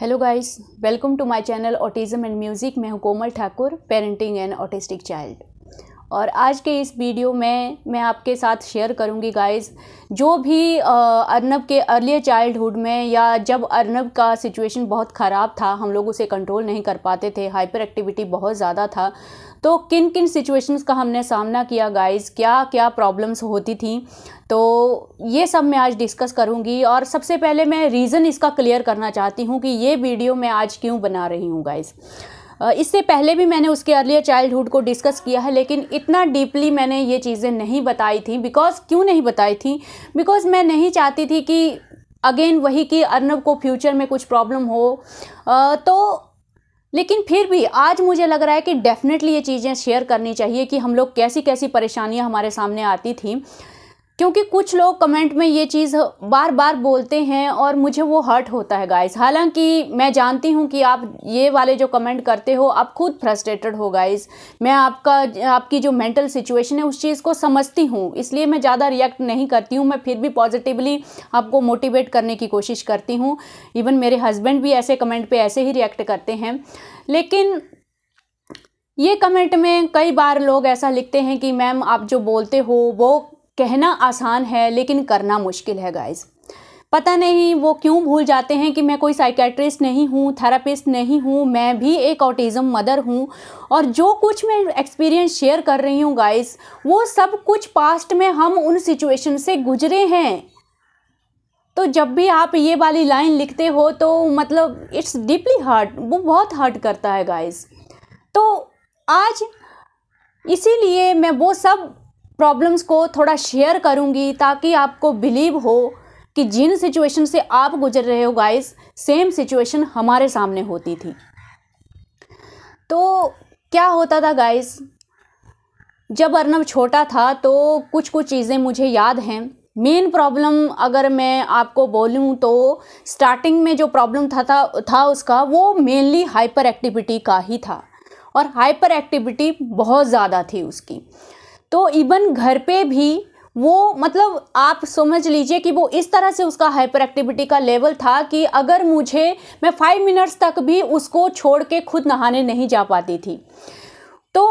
hello guys welcome to my channel autism and music मैं हूं Komal Thakur parenting and autistic child और आज के इस वीडियो में मैं आपके साथ शेयर करूंगी गाइस जो भी अर्नब के अर्ली चाइल्डहुड में या जब अर्नब का सिचुएशन बहुत ख़राब था हम लोग उसे कंट्रोल नहीं कर पाते थे हाइपर एक्टिविटी बहुत ज़्यादा था तो किन किन सिचुएशंस का हमने सामना किया गाइस क्या क्या प्रॉब्लम्स होती थी तो ये सब मैं आज डिस्कस करूँगी और सबसे पहले मैं रीज़न इसका क्लियर करना चाहती हूँ कि ये वीडियो मैं आज क्यों बना रही हूँ गाइज़ इससे पहले भी मैंने उसके अर्लियर चाइल्डहुड को डिस्कस किया है लेकिन इतना डीपली मैंने ये चीज़ें नहीं बताई थी बिकॉज़ क्यों नहीं बताई थी बिकॉज़ मैं नहीं चाहती थी कि अगेन वही कि अर्नब को फ्यूचर में कुछ प्रॉब्लम हो तो लेकिन फिर भी आज मुझे लग रहा है कि डेफ़िनेटली ये चीज़ें शेयर करनी चाहिए कि हम लोग कैसी कैसी परेशानियाँ हमारे सामने आती थी क्योंकि कुछ लोग कमेंट में ये चीज़ बार बार बोलते हैं और मुझे वो हर्ट होता है गाइस हालांकि मैं जानती हूँ कि आप ये वाले जो कमेंट करते हो आप खुद फ्रस्ट्रेटेड हो गाइस मैं आपका आपकी जो मेंटल सिचुएशन है उस चीज़ को समझती हूँ इसलिए मैं ज़्यादा रिएक्ट नहीं करती हूँ मैं फिर भी पॉजिटिवली आपको मोटिवेट करने की कोशिश करती हूँ इवन मेरे हस्बैंड भी ऐसे कमेंट पर ऐसे ही रिएक्ट करते हैं लेकिन ये कमेंट में कई बार लोग ऐसा लिखते हैं कि मैम आप जो बोलते हो वो कहना आसान है लेकिन करना मुश्किल है गाइज़ पता नहीं वो क्यों भूल जाते हैं कि मैं कोई साइकेट्रिस्ट नहीं हूँ थेरापिस्ट नहीं हूँ मैं भी एक ऑटिज़म मदर हूँ और जो कुछ मैं एक्सपीरियंस शेयर कर रही हूँ गाइस वो सब कुछ पास्ट में हम उन सिचुएशन से गुजरे हैं तो जब भी आप ये वाली लाइन लिखते हो तो मतलब इट्स डीपली हर्ट वो बहुत हर्ट करता है गाइस तो आज इसीलिए मैं वो सब प्रॉब्लम्स को थोड़ा शेयर करूंगी ताकि आपको बिलीव हो कि जिन सिचुएशन से आप गुजर रहे हो गाइस सेम सिचुएशन हमारे सामने होती थी तो क्या होता था गाइस जब अर्नब छोटा था तो कुछ कुछ चीज़ें मुझे याद हैं मेन प्रॉब्लम अगर मैं आपको बोलूं तो स्टार्टिंग में जो प्रॉब्लम था, था था उसका वो मेनली हाइपर एक्टिविटी का ही था और हाइपर एक्टिविटी बहुत ज़्यादा थी उसकी तो इवन घर पे भी वो मतलब आप समझ लीजिए कि वो इस तरह से उसका हाइपर एक्टिविटी का लेवल था कि अगर मुझे मैं फाइव मिनट्स तक भी उसको छोड़ के खुद नहाने नहीं जा पाती थी तो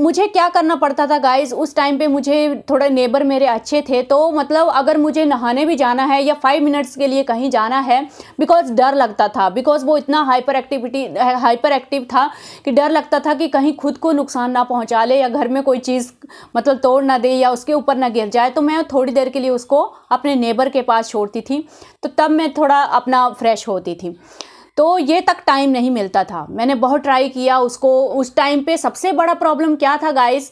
मुझे क्या करना पड़ता था गाइस उस टाइम पे मुझे थोड़े नेबर मेरे अच्छे थे तो मतलब अगर मुझे नहाने भी जाना है या फाइव मिनट्स के लिए कहीं जाना है बिकॉज डर लगता था बिकॉज वो इतना हाइपर एक्टिविटी हाइपर एक्टिव था कि डर लगता था कि कहीं खुद को नुकसान ना पहुंचा ले या घर में कोई चीज़ मतलब तोड़ ना दे या उसके ऊपर ना गिर जाए तो मैं थोड़ी देर के लिए उसको अपने नेबर के पास छोड़ती थी तो तब मैं थोड़ा अपना फ्रेश होती थी तो ये तक टाइम नहीं मिलता था मैंने बहुत ट्राई किया उसको उस टाइम पे सबसे बड़ा प्रॉब्लम क्या था गाइस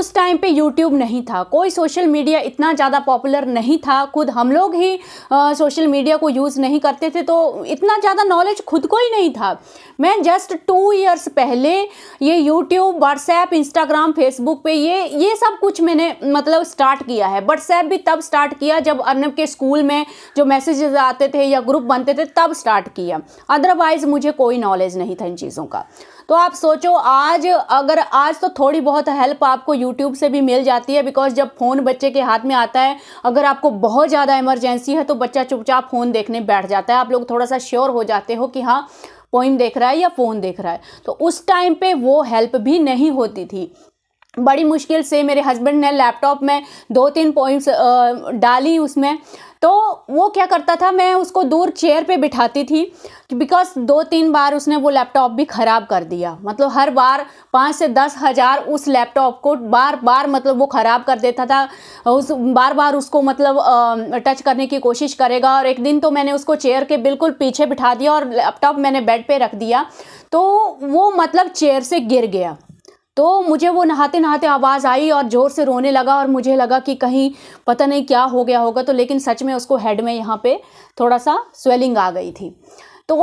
उस टाइम पे यूट्यूब नहीं था कोई सोशल मीडिया इतना ज़्यादा पॉपुलर नहीं था खुद हम लोग ही आ, सोशल मीडिया को यूज़ नहीं करते थे तो इतना ज़्यादा नॉलेज खुद को ही नहीं था मैं जस्ट टू ईयर्स पहले ये यूट्यूब व्हाट्सएप इंस्टाग्राम फेसबुक पे ये ये सब कुछ मैंने मतलब स्टार्ट किया है व्हाट्सएप भी तब स्टार्ट किया जब अर्नब के स्कूल में जो मैसेजेस आते थे या ग्रुप बनते थे तब स्टार्ट किया अदर अदरवाइज मुझे कोई नॉलेज नहीं था इन चीज़ों का तो आप सोचो आज अगर आज तो थोड़ी बहुत हेल्प आपको यूट्यूब से भी मिल जाती है बिकॉज जब फ़ोन बच्चे के हाथ में आता है अगर आपको बहुत ज़्यादा इमरजेंसी है तो बच्चा चुपचाप फ़ोन देखने बैठ जाता है आप लोग थोड़ा सा श्योर हो जाते हो कि हाँ पोइम देख रहा है या फ़ोन देख रहा है तो उस टाइम पे वो हेल्प भी नहीं होती थी बड़ी मुश्किल से मेरे हस्बैंड ने लैपटॉप में दो तीन पॉइंट्स डाली उसमें तो वो क्या करता था मैं उसको दूर चेयर पे बिठाती थी बिकॉज दो तीन बार उसने वो लैपटॉप भी ख़राब कर दिया मतलब हर बार पाँच से दस हज़ार उस लैपटॉप को बार बार मतलब वो ख़राब कर देता था उस बार बार उसको मतलब टच करने की कोशिश करेगा और एक दिन तो मैंने उसको चेयर के बिल्कुल पीछे बिठा दिया और लैपटॉप मैंने बेड पर रख दिया तो वो मतलब चेयर से गिर गया तो मुझे वो नहाते नहाते आवाज़ आई और ज़ोर से रोने लगा और मुझे लगा कि कहीं पता नहीं क्या हो गया होगा तो लेकिन सच में उसको हेड में यहाँ पे थोड़ा सा स्वेलिंग आ गई थी तो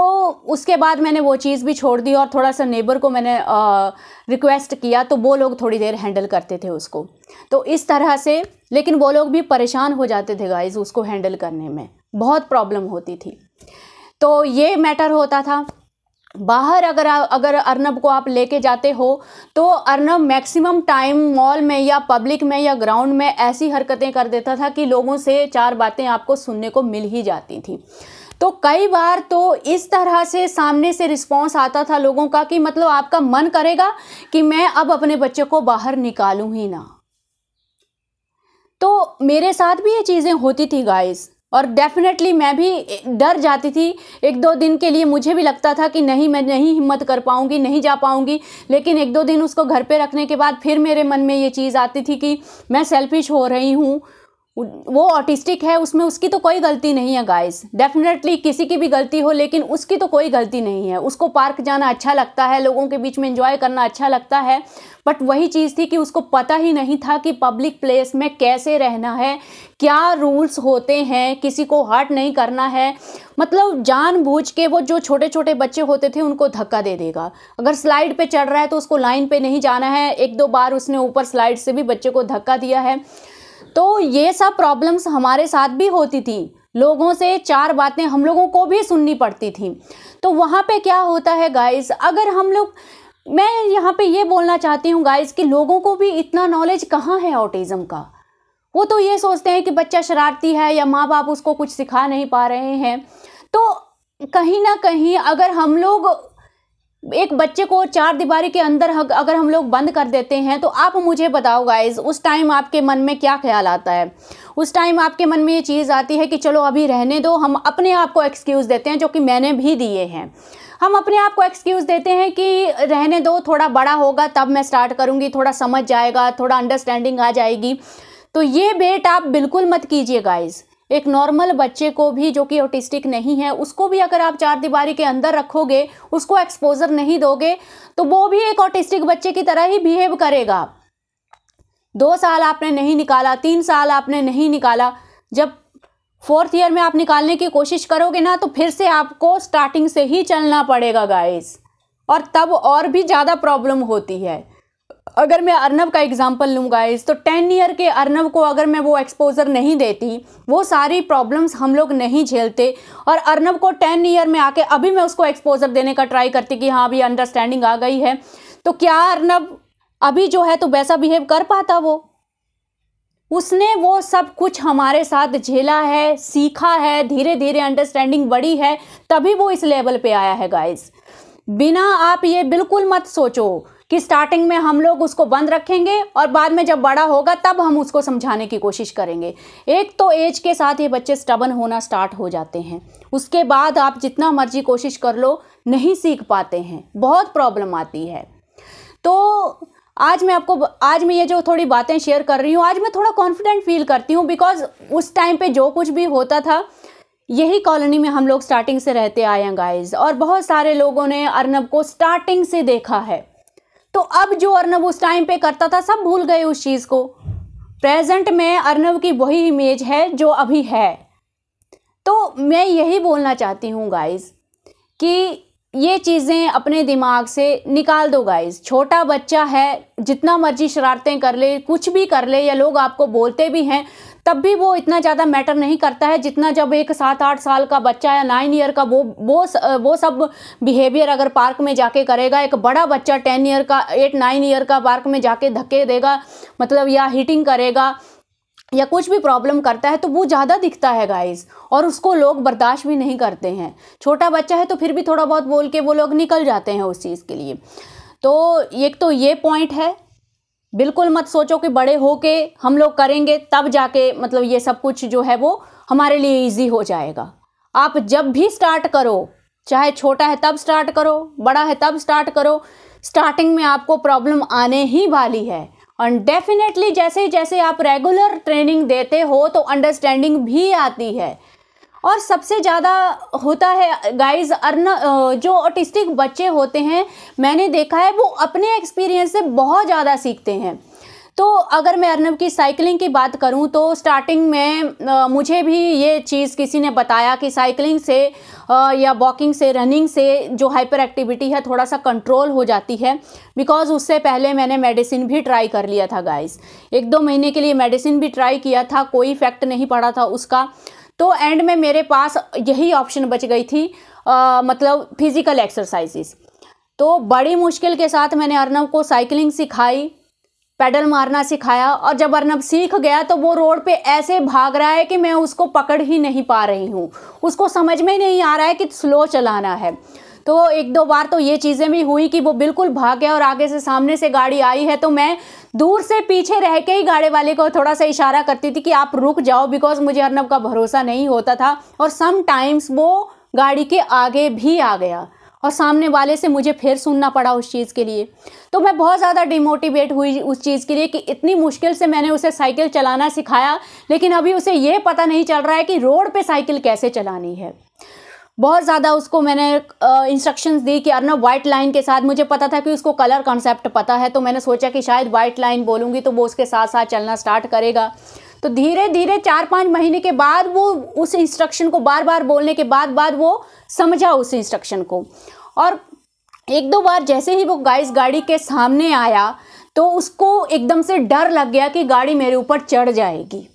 उसके बाद मैंने वो चीज़ भी छोड़ दी और थोड़ा सा नेबर को मैंने आ, रिक्वेस्ट किया तो वो लोग थोड़ी देर हैंडल करते थे उसको तो इस तरह से लेकिन वो लोग भी परेशान हो जाते थे गाइज उसको हैंडल करने में बहुत प्रॉब्लम होती थी तो ये मैटर होता था बाहर अगर अगर अर्नब को आप लेके जाते हो तो अर्नब मैक्सिमम टाइम मॉल में या पब्लिक में या ग्राउंड में ऐसी हरकतें कर देता था कि लोगों से चार बातें आपको सुनने को मिल ही जाती थी तो कई बार तो इस तरह से सामने से रिस्पॉन्स आता था लोगों का कि मतलब आपका मन करेगा कि मैं अब अपने बच्चे को बाहर निकालूँ ही ना तो मेरे साथ भी ये चीज़ें होती थी गाइस और डेफिनेटली मैं भी डर जाती थी एक दो दिन के लिए मुझे भी लगता था कि नहीं मैं नहीं हिम्मत कर पाऊँगी नहीं जा पाऊँगी लेकिन एक दो दिन उसको घर पे रखने के बाद फिर मेरे मन में ये चीज़ आती थी कि मैं सेल्फिश हो रही हूँ वो ऑटिस्टिक है उसमें उसकी तो कोई गलती नहीं है गाइस डेफिनेटली किसी की भी गलती हो लेकिन उसकी तो कोई गलती नहीं है उसको पार्क जाना अच्छा लगता है लोगों के बीच में एंजॉय करना अच्छा लगता है बट वही चीज़ थी कि उसको पता ही नहीं था कि पब्लिक प्लेस में कैसे रहना है क्या रूल्स होते हैं किसी को हर्ट नहीं करना है मतलब जानबूझ के वो जो छोटे छोटे बच्चे होते थे उनको धक्का दे देगा अगर स्लाइड पर चढ़ रहा है तो उसको लाइन पर नहीं जाना है एक दो बार उसने ऊपर स्लाइड से भी बच्चे को धक्का दिया है तो ये सब प्रॉब्लम्स हमारे साथ भी होती थी लोगों से चार बातें हम लोगों को भी सुननी पड़ती थी तो वहाँ पे क्या होता है गाइस अगर हम लोग मैं यहाँ पे ये बोलना चाहती हूँ गाइस कि लोगों को भी इतना नॉलेज कहाँ है ऑटिज़म का वो तो ये सोचते हैं कि बच्चा शरारती है या माँ बाप उसको कुछ सिखा नहीं पा रहे हैं तो कहीं ना कहीं अगर हम लोग एक बच्चे को चार दीवारी के अंदर अगर हम लोग बंद कर देते हैं तो आप मुझे बताओ गाइज उस टाइम आपके मन में क्या ख्याल आता है उस टाइम आपके मन में ये चीज़ आती है कि चलो अभी रहने दो हम अपने आप को एक्सक्यूज़ देते हैं जो कि मैंने भी दिए हैं हम अपने आप को एक्सक्यूज़ देते हैं कि रहने दो थोड़ा बड़ा होगा तब मैं स्टार्ट करूँगी थोड़ा समझ जाएगा थोड़ा अंडरस्टैंडिंग आ जाएगी तो ये बेट आप बिल्कुल मत कीजिए गाइज़ एक नॉर्मल बच्चे को भी जो कि ऑटिस्टिक नहीं है उसको भी अगर आप चार दीवारी के अंदर रखोगे उसको एक्सपोजर नहीं दोगे तो वो भी एक ऑटिस्टिक बच्चे की तरह ही बिहेव करेगा दो साल आपने नहीं निकाला तीन साल आपने नहीं निकाला जब फोर्थ ईयर में आप निकालने की कोशिश करोगे ना तो फिर से आपको स्टार्टिंग से ही चलना पड़ेगा गाइस और तब और भी ज़्यादा प्रॉब्लम होती है अगर मैं अर्नब का एग्जांपल लूँ गाइज तो टेन ईयर के अर्नब को अगर मैं वो एक्सपोजर नहीं देती वो सारी प्रॉब्लम्स हम लोग नहीं झेलते और अर्नब को टेन ईयर में आके अभी मैं उसको एक्सपोजर देने का ट्राई करती कि हाँ अभी अंडरस्टैंडिंग आ गई है तो क्या अर्नब अभी जो है तो वैसा बिहेव कर पाता वो उसने वो सब कुछ हमारे साथ झेला है सीखा है धीरे धीरे अंडरस्टैंडिंग बढ़ी है तभी वो इस लेवल पे आया है गाइज बिना आप ये बिल्कुल मत सोचो कि स्टार्टिंग में हम लोग उसको बंद रखेंगे और बाद में जब बड़ा होगा तब हम उसको समझाने की कोशिश करेंगे एक तो एज के साथ ये बच्चे स्टबन होना स्टार्ट हो जाते हैं उसके बाद आप जितना मर्जी कोशिश कर लो नहीं सीख पाते हैं बहुत प्रॉब्लम आती है तो आज मैं आपको आज मैं ये जो थोड़ी बातें शेयर कर रही हूँ आज मैं थोड़ा कॉन्फिडेंट फील करती हूँ बिकॉज उस टाइम पे जो कुछ भी होता था यही कॉलोनी में हम लोग स्टार्टिंग से रहते आए हैं गाइज और बहुत सारे लोगों ने अर्नब को स्टार्टिंग से देखा है तो अब जो अर्नब उस टाइम पे करता था सब भूल गए उस चीज़ को प्रेजेंट में अर्नब की वही इमेज है जो अभी है तो मैं यही बोलना चाहती हूँ गाइस कि ये चीज़ें अपने दिमाग से निकाल दो गाइस छोटा बच्चा है जितना मर्जी शरारतें कर ले कुछ भी कर ले या लोग आपको बोलते भी हैं तब भी वो इतना ज़्यादा मैटर नहीं करता है जितना जब एक सात आठ साल का बच्चा या नाइन ईयर का वो वो वो सब बिहेवियर अगर पार्क में जाके करेगा एक बड़ा बच्चा टेन ईयर का एट नाइन ईयर का पार्क में जाके धक्के देगा मतलब या हीटिंग करेगा या कुछ भी प्रॉब्लम करता है तो वो ज़्यादा दिखता है गाइस और उसको लोग बर्दाश्त भी नहीं करते हैं छोटा बच्चा है तो फिर भी थोड़ा बहुत बोल के वो लोग निकल जाते हैं उस चीज़ के लिए तो एक तो ये पॉइंट है बिल्कुल मत सोचो कि बड़े हो के हम लोग करेंगे तब जाके मतलब ये सब कुछ जो है वो हमारे लिए ईजी हो जाएगा आप जब भी स्टार्ट करो चाहे छोटा है तब स्टार्ट करो बड़ा है तब स्टार्ट करो स्टार्टिंग में आपको प्रॉब्लम आने ही वाली है और डेफिनेटली जैसे जैसे आप रेगुलर ट्रेनिंग देते हो तो अंडरस्टैंडिंग भी आती है और सबसे ज़्यादा होता है गाइस अर्न जो ऑटिस्टिक बच्चे होते हैं मैंने देखा है वो अपने एक्सपीरियंस से बहुत ज़्यादा सीखते हैं तो अगर मैं अर्नब की साइकिलिंग की बात करूं तो स्टार्टिंग में आ, मुझे भी ये चीज़ किसी ने बताया कि साइकिलिंग से आ, या वॉकिंग से रनिंग से जो हाइपर एक्टिविटी है थोड़ा सा कंट्रोल हो जाती है बिकॉज़ उससे पहले मैंने मेडिसिन भी ट्राई कर लिया था गाइस एक दो महीने के लिए मेडिसिन भी ट्राई किया था कोई इफ़ेक्ट नहीं पड़ा था उसका तो एंड में मेरे पास यही ऑप्शन बच गई थी आ, मतलब फिज़िकल एक्सरसाइजेस तो बड़ी मुश्किल के साथ मैंने अर्नब को साइकिलिंग सिखाई पैडल मारना सिखाया और जब अर्नब सीख गया तो वो रोड पे ऐसे भाग रहा है कि मैं उसको पकड़ ही नहीं पा रही हूँ उसको समझ में नहीं आ रहा है कि स्लो चलाना है तो एक दो बार तो ये चीज़ें भी हुई कि वो बिल्कुल भाग गया और आगे से सामने से गाड़ी आई है तो मैं दूर से पीछे रह के ही गाड़ी वाले को थोड़ा सा इशारा करती थी कि आप रुक जाओ बिकॉज मुझे अर्नब का भरोसा नहीं होता था और समटाइम्स वो गाड़ी के आगे भी आ गया और सामने वाले से मुझे फिर सुनना पड़ा उस चीज़ के लिए तो मैं बहुत ज़्यादा डिमोटिवेट हुई उस चीज़ के लिए कि इतनी मुश्किल से मैंने उसे साइकिल चलाना सिखाया लेकिन अभी उसे ये पता नहीं चल रहा है कि रोड पे साइकिल कैसे चलानी है बहुत ज़्यादा उसको मैंने इंस्ट्रक्शंस दी कि अर्नब वाइट लाइन के साथ मुझे पता था कि उसको कलर कॉन्सेप्ट पता है तो मैंने सोचा कि शायद वाइट लाइन बोलूँगी तो वो उसके साथ साथ चलना स्टार्ट करेगा तो धीरे धीरे चार पाँच महीने के बाद वो उस इंस्ट्रक्शन को बार बार बोलने के बाद बाद वो समझा उस इंस्ट्रक्शन को और एक दो बार जैसे ही वो गाइस गाड़ी के सामने आया तो उसको एकदम से डर लग गया कि गाड़ी मेरे ऊपर चढ़ जाएगी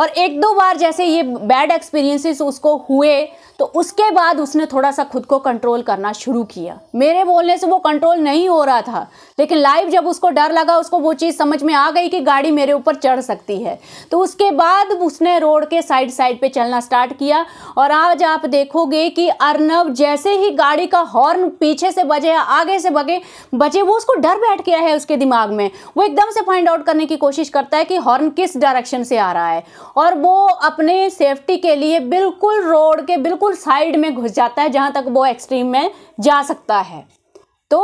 और एक दो बार जैसे ये बैड एक्सपीरियंसेस उसको हुए तो उसके बाद उसने थोड़ा सा खुद को कंट्रोल करना शुरू किया मेरे बोलने से वो कंट्रोल नहीं हो रहा था लेकिन लाइव जब उसको डर लगा उसको वो चीज़ समझ में आ गई कि गाड़ी मेरे ऊपर चढ़ सकती है तो उसके बाद उसने रोड के साइड साइड पे चलना स्टार्ट किया और आज आप देखोगे कि अर्नब जैसे ही गाड़ी का हॉर्न पीछे से बजे या आगे से बगे बजे वो उसको डर बैठ गया है उसके दिमाग में वो एकदम से फाइंड आउट करने की कोशिश करता है कि हॉर्न किस डायरेक्शन से आ रहा है और वो अपने सेफ्टी के लिए बिल्कुल रोड के बिल्कुल साइड में घुस जाता है जहाँ तक वो एक्सट्रीम में जा सकता है तो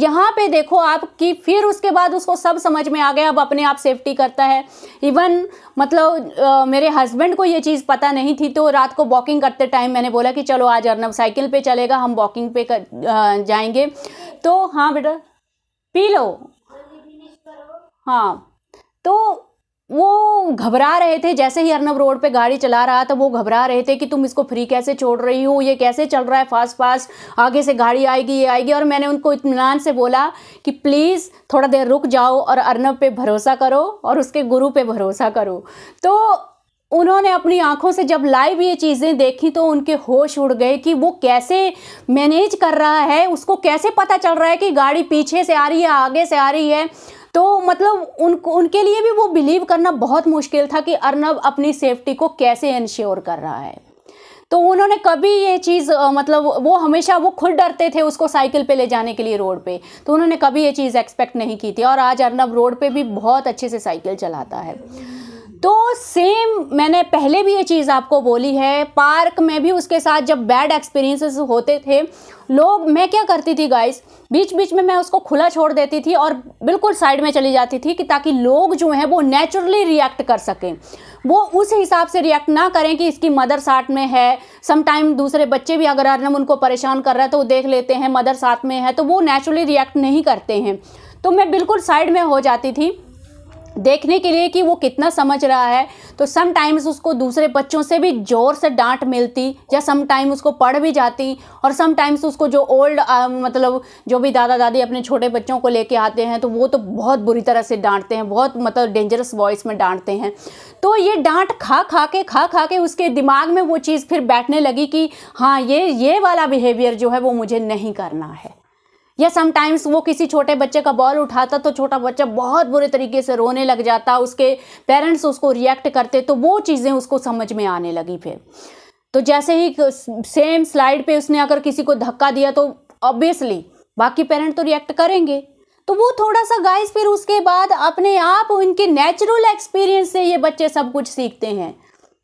यहाँ पे देखो आप कि फिर उसके बाद उसको सब समझ में आ गया अब अपने आप सेफ्टी करता है इवन मतलब आ, मेरे हस्बैंड को ये चीज़ पता नहीं थी तो रात को वॉकिंग करते टाइम मैंने बोला कि चलो आज अर्नब साइकिल पे चलेगा हम वॉकिंग पे कर, आ, जाएंगे तो हाँ बेटा पी लो हाँ तो वो घबरा रहे थे जैसे ही अर्नब रोड पे गाड़ी चला रहा था वो घबरा रहे थे कि तुम इसको फ्री कैसे छोड़ रही हो ये कैसे चल रहा है फास्ट फास्ट आगे से गाड़ी आएगी ये आएगी और मैंने उनको इतमान से बोला कि प्लीज़ थोड़ा देर रुक जाओ और अर्नब पे भरोसा करो और उसके गुरु पे भरोसा करो तो उन्होंने अपनी आंखों से जब लाइव ये चीज़ें देखी तो उनके होश उड़ गए कि वो कैसे मैनेज कर रहा है उसको कैसे पता चल रहा है कि गाड़ी पीछे से आ रही है आगे से आ रही है तो मतलब उनको उनके लिए भी वो बिलीव करना बहुत मुश्किल था कि अर्नब अपनी सेफ्टी को कैसे इंश्योर कर रहा है तो उन्होंने कभी ये चीज़ मतलब वो हमेशा वो खुद डरते थे उसको साइकिल पे ले जाने के लिए रोड पे तो उन्होंने कभी ये चीज़ एक्सपेक्ट नहीं की थी और आज अर्नब रोड पे भी बहुत अच्छे से साइकिल चलाता है तो सेम मैंने पहले भी ये चीज़ आपको बोली है पार्क में भी उसके साथ जब बैड एक्सपीरियंसेस होते थे लोग मैं क्या करती थी गाइस बीच बीच में मैं उसको खुला छोड़ देती थी और बिल्कुल साइड में चली जाती थी कि ताकि लोग जो हैं वो नेचुरली रिएक्ट कर सकें वो उस हिसाब से रिएक्ट ना करें कि इसकी मदर साथ में है समटाइम दूसरे बच्चे भी अगर हरनम उनको परेशान कर रहा है तो वो देख लेते हैं मदर साथ में है तो वो नेचुरली रिएक्ट नहीं करते हैं तो मैं बिल्कुल साइड में हो जाती थी देखने के लिए कि वो कितना समझ रहा है तो सम टाइम्स उसको दूसरे बच्चों से भी ज़ोर से डांट मिलती या सम टाइम उसको पढ़ भी जाती और सम टाइम्स उसको जो ओल्ड मतलब जो भी दादा दादी अपने छोटे बच्चों को लेके आते हैं तो वो तो बहुत बुरी तरह से डांटते हैं बहुत मतलब डेंजरस वॉइस में डांटते हैं तो ये डांट खा खा के खा खा के उसके दिमाग में वो चीज़ फिर बैठने लगी कि हाँ ये ये वाला बिहेवियर जो है वो मुझे नहीं करना है या समटाइम्स वो किसी छोटे बच्चे का बॉल उठाता तो छोटा बच्चा बहुत बुरे तरीके से रोने लग जाता उसके पेरेंट्स उसको रिएक्ट करते तो वो चीज़ें उसको समझ में आने लगी फिर तो जैसे ही सेम स्लाइड पे उसने अगर किसी को धक्का दिया तो ऑब्वियसली बाकी पेरेंट तो रिएक्ट करेंगे तो वो थोड़ा सा गाइस फिर उसके बाद अपने आप उनके नेचुरल एक्सपीरियंस से ये बच्चे सब कुछ सीखते हैं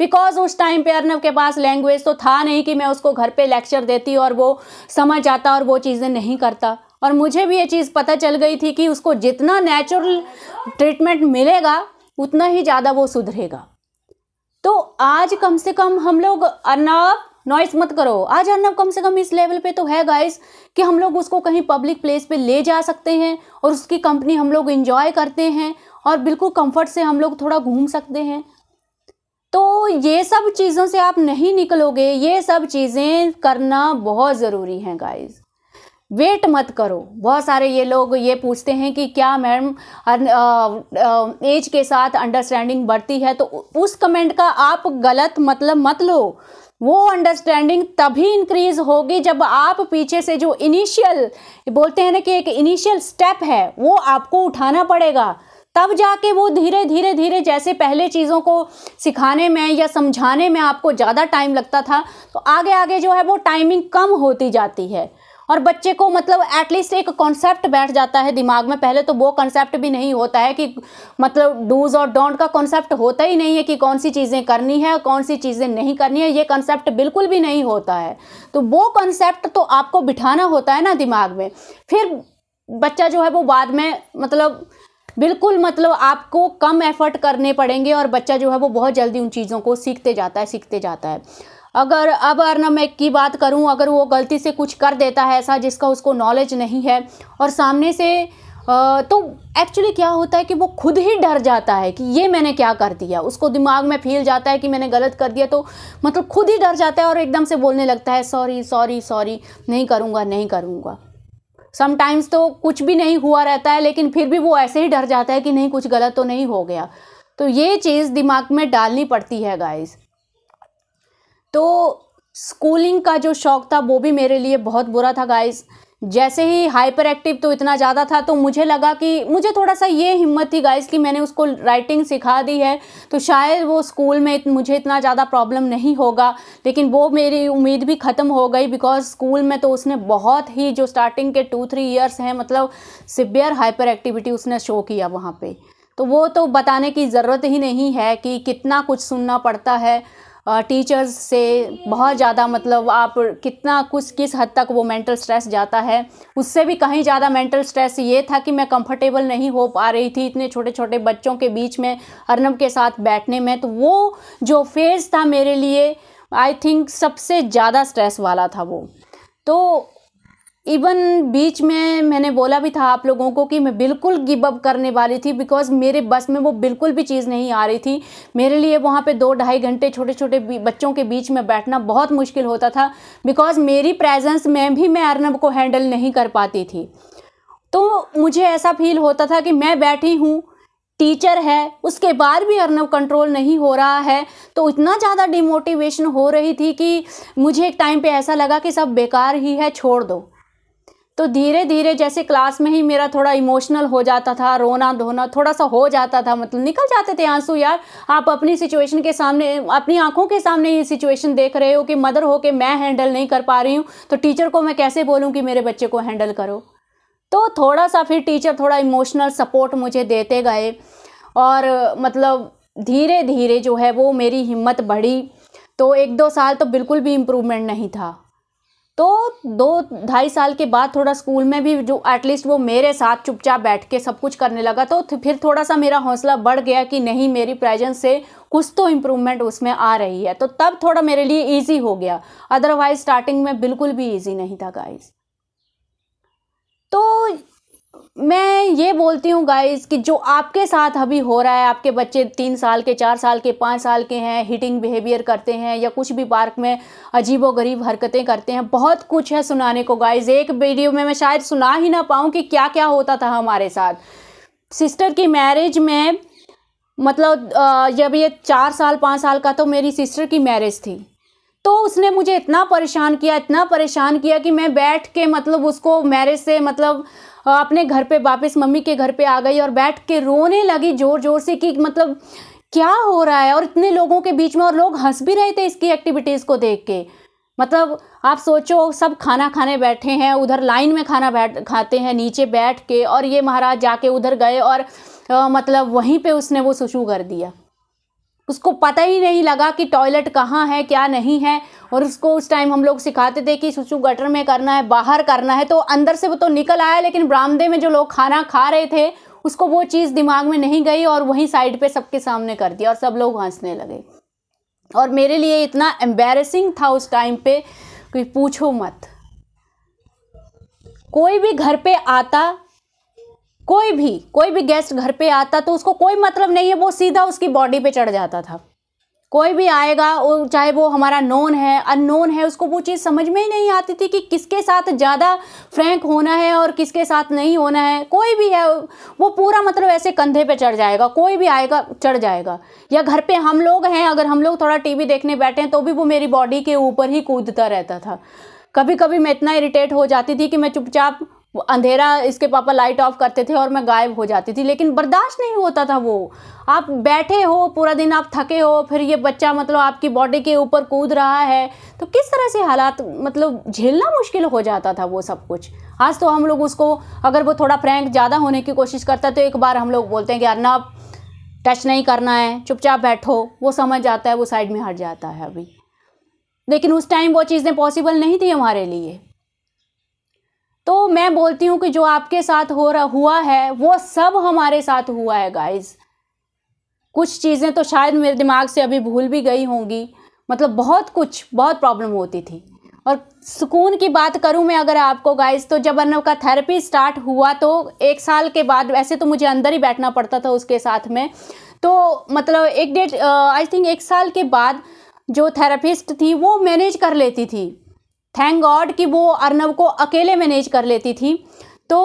बिकॉज उस टाइम पे अर्नब के पास लैंग्वेज तो था नहीं कि मैं उसको घर पे लेक्चर देती और वो समझ आता और वो चीज़ें नहीं करता और मुझे भी ये चीज़ पता चल गई थी कि उसको जितना नेचुरल ट्रीटमेंट मिलेगा उतना ही ज़्यादा वो सुधरेगा तो आज कम से कम हम लोग अर्नब नॉइस मत करो आज अर्नब कम से कम इस लेवल पे तो है गाइस कि हम लोग उसको कहीं पब्लिक प्लेस पे ले जा सकते हैं और उसकी कंपनी हम लोग इन्जॉय करते हैं और बिल्कुल कंफर्ट से हम लोग थोड़ा घूम सकते हैं तो ये सब चीज़ों से आप नहीं निकलोगे ये सब चीज़ें करना बहुत ज़रूरी हैं गाइस वेट मत करो बहुत सारे ये लोग ये पूछते हैं कि क्या मैम एज के साथ अंडरस्टैंडिंग बढ़ती है तो उस कमेंट का आप गलत मतलब मत लो वो अंडरस्टैंडिंग तभी इंक्रीज होगी जब आप पीछे से जो इनिशियल बोलते हैं ना कि एक इनिशियल स्टेप है वो आपको उठाना पड़ेगा तब जाके वो धीरे धीरे धीरे जैसे पहले चीज़ों को सिखाने में या समझाने में आपको ज़्यादा टाइम लगता था तो आगे आगे जो है वो टाइमिंग कम होती जाती है और बच्चे को मतलब एटलीस्ट एक कॉन्सेप्ट बैठ जाता है दिमाग में पहले तो वो कॉन्सेप्ट भी नहीं होता है कि मतलब डूज और डोंट का कॉन्सेप्ट होता ही नहीं है कि कौन सी चीज़ें करनी है और कौन सी चीज़ें नहीं करनी है ये कॉन्सेप्ट बिल्कुल भी नहीं होता है तो वो कॉन्सेप्ट तो आपको बिठाना होता है ना दिमाग में फिर बच्चा जो है वो बाद में मतलब बिल्कुल मतलब आपको कम एफर्ट करने पड़ेंगे और बच्चा जो है वो बहुत जल्दी उन चीज़ों को सीखते जाता है सीखते जाता है अगर अब मैं की बात करूं अगर वो गलती से कुछ कर देता है ऐसा जिसका उसको नॉलेज नहीं है और सामने से तो एक्चुअली क्या होता है कि वो खुद ही डर जाता है कि ये मैंने क्या कर दिया उसको दिमाग में फील जाता है कि मैंने गलत कर दिया तो मतलब खुद ही डर जाता है और एकदम से बोलने लगता है सॉरी सॉरी सॉरी नहीं करूँगा नहीं करूँगा समटाइम्स तो कुछ भी नहीं हुआ रहता है लेकिन फिर भी वो ऐसे ही डर जाता है कि नहीं कुछ गलत तो नहीं हो गया तो ये चीज़ दिमाग में डालनी पड़ती है गाइस तो स्कूलिंग का जो शौक़ था वो भी मेरे लिए बहुत बुरा था गाइस जैसे ही हाइपर एक्टिव तो इतना ज़्यादा था तो मुझे लगा कि मुझे थोड़ा सा ये हिम्मत थी गाइस कि मैंने उसको राइटिंग सिखा दी है तो शायद वो स्कूल में मुझे इतना ज़्यादा प्रॉब्लम नहीं होगा लेकिन वो मेरी उम्मीद भी ख़त्म हो गई बिकॉज स्कूल में तो उसने बहुत ही जो स्टार्टिंग के टू थ्री ईयर्स हैं मतलब सिवियर हाइपर एक्टिविटी उसने शो किया वहाँ पर तो वो तो बताने की ज़रूरत ही नहीं है कि कितना कुछ सुनना पड़ता है टीचर्स से बहुत ज़्यादा मतलब आप कितना कुछ किस हद तक वो मेंटल स्ट्रेस जाता है उससे भी कहीं ज़्यादा मेंटल स्ट्रेस ये था कि मैं कंफर्टेबल नहीं हो पा रही थी इतने छोटे छोटे बच्चों के बीच में अर्नब के साथ बैठने में तो वो जो फेज़ था मेरे लिए आई थिंक सबसे ज़्यादा स्ट्रेस वाला था वो तो इवन बीच में मैंने बोला भी था आप लोगों को कि मैं बिल्कुल गिव अप करने वाली थी बिकॉज मेरे बस में वो बिल्कुल भी चीज़ नहीं आ रही थी मेरे लिए वहाँ पे दो ढाई घंटे छोटे छोटे बच्चों के बीच में बैठना बहुत मुश्किल होता था बिकॉज मेरी प्रेजेंस में भी मैं अर्नब को हैंडल नहीं कर पाती थी तो मुझे ऐसा फील होता था कि मैं बैठी हूँ टीचर है उसके बाद भी अर्नब कंट्रोल नहीं हो रहा है तो इतना ज़्यादा डिमोटिवेशन हो रही थी कि मुझे एक टाइम पे ऐसा लगा कि सब बेकार ही है छोड़ दो तो धीरे धीरे जैसे क्लास में ही मेरा थोड़ा इमोशनल हो जाता था रोना धोना थोड़ा सा हो जाता था मतलब निकल जाते थे आंसू यार आप अपनी सिचुएशन के सामने अपनी आंखों के सामने ये सिचुएशन देख रहे हो कि मदर हो के मैं हैंडल नहीं कर पा रही हूँ तो टीचर को मैं कैसे बोलूँ कि मेरे बच्चे को हैंडल करो तो थोड़ा सा फिर टीचर थोड़ा इमोशनल सपोर्ट मुझे देते गए और मतलब धीरे धीरे जो है वो मेरी हिम्मत बढ़ी तो एक दो साल तो बिल्कुल भी इम्प्रूवमेंट नहीं था तो दो ढाई साल के बाद थोड़ा स्कूल में भी जो एटलीस्ट वो मेरे साथ चुपचाप बैठ के सब कुछ करने लगा तो फिर थोड़ा सा मेरा हौसला बढ़ गया कि नहीं मेरी प्रेजेंस से कुछ तो इम्प्रूवमेंट उसमें आ रही है तो तब थोड़ा मेरे लिए ईजी हो गया अदरवाइज स्टार्टिंग में बिल्कुल भी ईजी नहीं था गाइज तो मैं ये बोलती हूँ गाइस कि जो आपके साथ अभी हो रहा है आपके बच्चे तीन साल के चार साल के पाँच साल के हैं हिटिंग बिहेवियर करते हैं या कुछ भी पार्क में अजीबोगरीब गरीब हरकतें करते हैं बहुत कुछ है सुनाने को गाइस एक वीडियो में मैं शायद सुना ही ना पाऊँ कि क्या क्या होता था हमारे साथ सिस्टर की मैरिज में मतलब जब ये चार साल पाँच साल का तो मेरी सिस्टर की मैरिज थी तो उसने मुझे इतना परेशान किया इतना परेशान किया कि मैं बैठ के मतलब उसको मैरिज से मतलब अपने घर पे वापस मम्मी के घर पे आ गई और बैठ के रोने लगी ज़ोर ज़ोर से कि मतलब क्या हो रहा है और इतने लोगों के बीच में और लोग हंस भी रहे थे इसकी एक्टिविटीज़ को देख के मतलब आप सोचो सब खाना खाने बैठे हैं उधर लाइन में खाना बैठ खाते हैं नीचे बैठ के और ये महाराज जाके उधर गए और आ, मतलब वहीं पे उसने वो सुशू कर दिया उसको पता ही नहीं लगा कि टॉयलेट कहाँ है क्या नहीं है और उसको उस टाइम हम लोग सिखाते थे कि सुचू गटर में करना है बाहर करना है तो अंदर से वो तो निकल आया लेकिन बरामदे में जो लोग खाना खा रहे थे उसको वो चीज़ दिमाग में नहीं गई और वहीं साइड पे सबके सामने कर दिया और सब लोग हंसने लगे और मेरे लिए इतना एम्बेरसिंग था उस टाइम पे कि पूछो मत कोई भी घर पे आता कोई भी कोई भी गेस्ट घर पे आता तो उसको कोई मतलब नहीं है वो सीधा उसकी बॉडी पे चढ़ जाता था कोई भी आएगा चाहे वो हमारा नोन है अननोन है उसको वो चीज़ समझ में ही नहीं आती थी कि किसके साथ ज़्यादा फ्रैंक होना है और किसके साथ नहीं होना है कोई भी है वो पूरा मतलब ऐसे कंधे पे चढ़ जाएगा कोई भी आएगा चढ़ जाएगा या घर पे हम लोग हैं अगर हम लोग थोड़ा टीवी देखने बैठे हैं तो भी वो मेरी बॉडी के ऊपर ही कूदता रहता था कभी कभी मैं इतना इरीटेट हो जाती थी कि मैं चुपचाप अंधेरा इसके पापा लाइट ऑफ करते थे और मैं गायब हो जाती थी लेकिन बर्दाश्त नहीं होता था वो आप बैठे हो पूरा दिन आप थके हो फिर ये बच्चा मतलब आपकी बॉडी के ऊपर कूद रहा है तो किस तरह से हालात मतलब झेलना मुश्किल हो जाता था वो सब कुछ आज तो हम लोग उसको अगर वो थोड़ा फ्रैंक ज़्यादा होने की कोशिश करता तो एक बार हम लोग बोलते हैं कि अर्नब टच नहीं करना है चुपचाप बैठो वो समझ जाता है वो साइड में हट जाता है अभी लेकिन उस टाइम वो चीज़ें पॉसिबल नहीं थी हमारे लिए तो मैं बोलती हूँ कि जो आपके साथ हो रहा हुआ है वो सब हमारे साथ हुआ है गाइज कुछ चीज़ें तो शायद मेरे दिमाग से अभी भूल भी गई होंगी मतलब बहुत कुछ बहुत प्रॉब्लम होती थी और सुकून की बात करूं मैं अगर आपको गाइज तो जब अनव का थेरेपी स्टार्ट हुआ तो एक साल के बाद वैसे तो मुझे अंदर ही बैठना पड़ता था उसके साथ में तो मतलब एक डेढ़ आई थिंक एक साल के बाद जो थेरेपिस्ट थी वो मैनेज कर लेती थी थैंक गॉड कि वो अर्नब को अकेले मैनेज कर लेती थी तो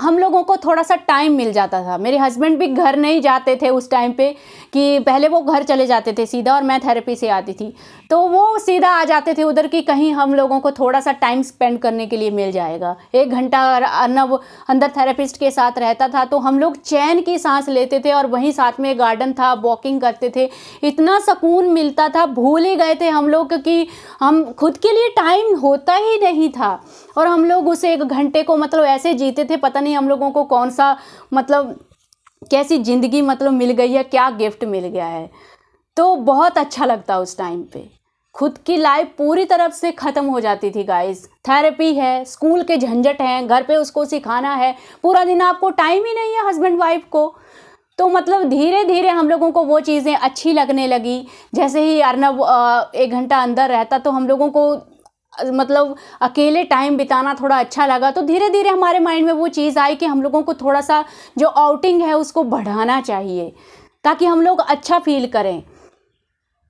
हम लोगों को थोड़ा सा टाइम मिल जाता था मेरे हस्बैंड भी घर नहीं जाते थे उस टाइम पे कि पहले वो घर चले जाते थे सीधा और मैं थेरेपी से आती थी तो वो सीधा आ जाते थे उधर कि कहीं हम लोगों को थोड़ा सा टाइम स्पेंड करने के लिए मिल जाएगा एक घंटा अर्नब अंदर थेरेपिस्ट के साथ रहता था तो हम लोग चैन की सांस लेते थे और वहीं साथ में गार्डन था वॉकिंग करते थे इतना सुकून मिलता था भूल ही गए थे हम लोग कि हम खुद के लिए टाइम होता ही नहीं था और हम लोग उसे एक घंटे को मतलब ऐसे जीते थे पता नहीं हम लोगों को कौन सा मतलब कैसी ज़िंदगी मतलब मिल गई है क्या गिफ्ट मिल गया है तो बहुत अच्छा लगता उस टाइम पे खुद की लाइफ पूरी तरफ से ख़त्म हो जाती थी गाइस थेरेपी है स्कूल के झंझट हैं घर पे उसको सिखाना है पूरा दिन आपको टाइम ही नहीं है हस्बैंड वाइफ को तो मतलब धीरे धीरे हम लोगों को वो चीज़ें अच्छी लगने लगी जैसे ही अर्नब एक घंटा अंदर रहता तो हम लोगों को मतलब अकेले टाइम बिताना थोड़ा अच्छा लगा तो धीरे धीरे हमारे माइंड में वो चीज़ आई कि हम लोगों को थोड़ा सा जो आउटिंग है उसको बढ़ाना चाहिए ताकि हम लोग अच्छा फील करें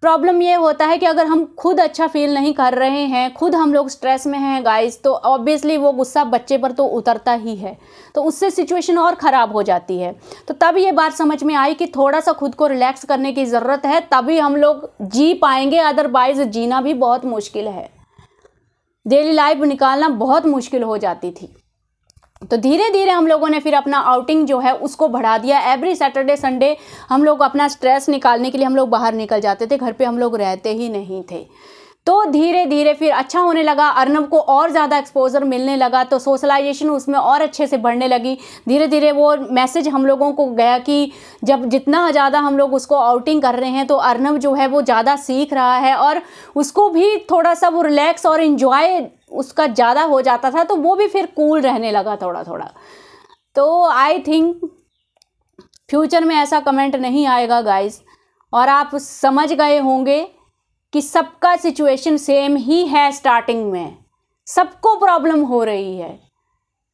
प्रॉब्लम ये होता है कि अगर हम खुद अच्छा फील नहीं कर रहे हैं खुद हम लोग स्ट्रेस में हैं गाइस तो ऑब्वियसली वो गुस्सा बच्चे पर तो उतरता ही है तो उससे सिचुएशन और ख़राब हो जाती है तो तब ये बात समझ में आई कि थोड़ा सा खुद को रिलैक्स करने की ज़रूरत है तभी हम लोग जी पाएंगे अदरवाइज़ जीना भी बहुत मुश्किल है डेली लाइफ निकालना बहुत मुश्किल हो जाती थी तो धीरे धीरे हम लोगों ने फिर अपना आउटिंग जो है उसको बढ़ा दिया एवरी सैटरडे संडे हम लोग अपना स्ट्रेस निकालने के लिए हम लोग बाहर निकल जाते थे घर पे हम लोग रहते ही नहीं थे तो धीरे धीरे फिर अच्छा होने लगा अर्नब को और ज़्यादा एक्सपोजर मिलने लगा तो सोशलाइजेशन उसमें और अच्छे से बढ़ने लगी धीरे धीरे वो मैसेज हम लोगों को गया कि जब जितना ज़्यादा हम लोग उसको आउटिंग कर रहे हैं तो अर्नब जो है वो ज़्यादा सीख रहा है और उसको भी थोड़ा सा वो रिलैक्स और इन्जॉय उसका ज़्यादा हो जाता था तो वो भी फिर कूल रहने लगा थोड़ा थोड़ा तो आई थिंक फ्यूचर में ऐसा कमेंट नहीं आएगा गाइस और आप समझ गए होंगे कि सबका सिचुएशन सेम ही है स्टार्टिंग में सबको प्रॉब्लम हो रही है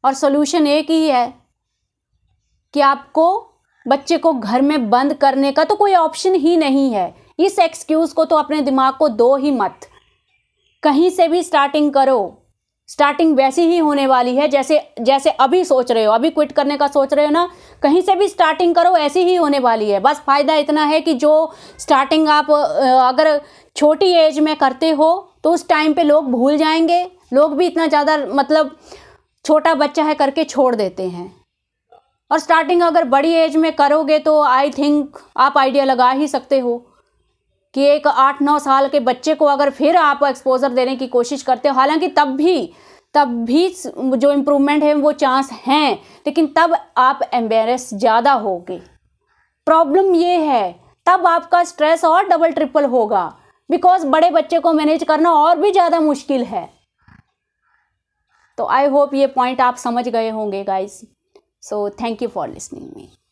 और सोल्यूशन एक ही है कि आपको बच्चे को घर में बंद करने का तो कोई ऑप्शन ही नहीं है इस एक्सक्यूज़ को तो अपने दिमाग को दो ही मत कहीं से भी स्टार्टिंग करो स्टार्टिंग वैसी ही होने वाली है जैसे जैसे अभी सोच रहे हो अभी क्विट करने का सोच रहे हो ना कहीं से भी स्टार्टिंग करो ऐसी ही होने वाली है बस फ़ायदा इतना है कि जो स्टार्टिंग आप अगर छोटी एज में करते हो तो उस टाइम पे लोग भूल जाएंगे लोग भी इतना ज़्यादा मतलब छोटा बच्चा है करके छोड़ देते हैं और स्टार्टिंग अगर बड़ी एज में करोगे तो आई थिंक आप आइडिया लगा ही सकते हो कि एक आठ नौ साल के बच्चे को अगर फिर आप एक्सपोजर देने की कोशिश करते हो हालांकि तब भी तब भी जो इम्प्रूवमेंट है वो चांस हैं लेकिन तब आप एम्बेरस ज़्यादा होगे प्रॉब्लम ये है तब आपका स्ट्रेस और डबल ट्रिपल होगा बिकॉज बड़े बच्चे को मैनेज करना और भी ज़्यादा मुश्किल है तो आई होप ये पॉइंट आप समझ गए होंगे guys so thank you for listening me